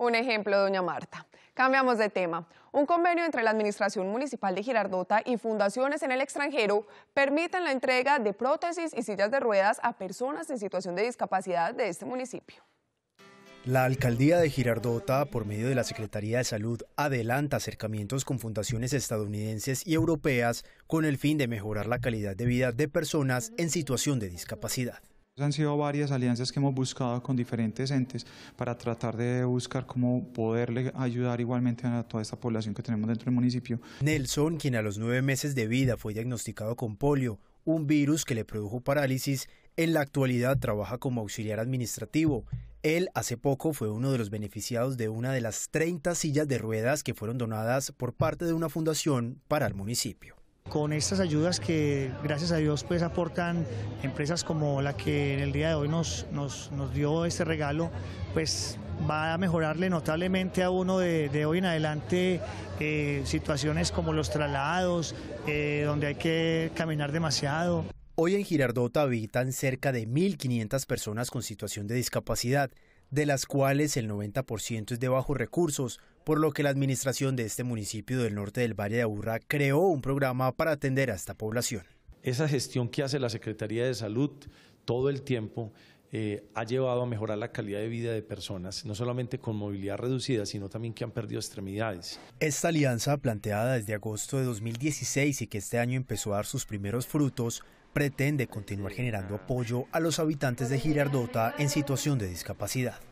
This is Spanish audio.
Un ejemplo, doña Marta. Cambiamos de tema. Un convenio entre la Administración Municipal de Girardota y fundaciones en el extranjero permiten la entrega de prótesis y sillas de ruedas a personas en situación de discapacidad de este municipio. La alcaldía de Girardota, por medio de la Secretaría de Salud, adelanta acercamientos con fundaciones estadounidenses y europeas con el fin de mejorar la calidad de vida de personas en situación de discapacidad. Han sido varias alianzas que hemos buscado con diferentes entes para tratar de buscar cómo poderle ayudar igualmente a toda esta población que tenemos dentro del municipio. Nelson, quien a los nueve meses de vida fue diagnosticado con polio, un virus que le produjo parálisis, en la actualidad trabaja como auxiliar administrativo. Él hace poco fue uno de los beneficiados de una de las 30 sillas de ruedas que fueron donadas por parte de una fundación para el municipio con estas ayudas que gracias a Dios pues aportan empresas como la que en el día de hoy nos, nos, dio este regalo, pues va a mejorarle notablemente a uno de, hoy en adelante eh, situaciones como los traslados, eh, donde hay que caminar demasiado. Hoy en Girardota habitan cerca de 1.500 personas con situación de discapacidad, de las cuales el 90% es de bajos recursos, por lo que la administración de este municipio del norte del Valle de Aburrá creó un programa para atender a esta población. Esa gestión que hace la Secretaría de Salud todo el tiempo eh, ha llevado a mejorar la calidad de vida de personas, no solamente con movilidad reducida, sino también que han perdido extremidades. Esta alianza, planteada desde agosto de 2016 y que este año empezó a dar sus primeros frutos, pretende continuar generando apoyo a los habitantes de Girardota en situación de discapacidad.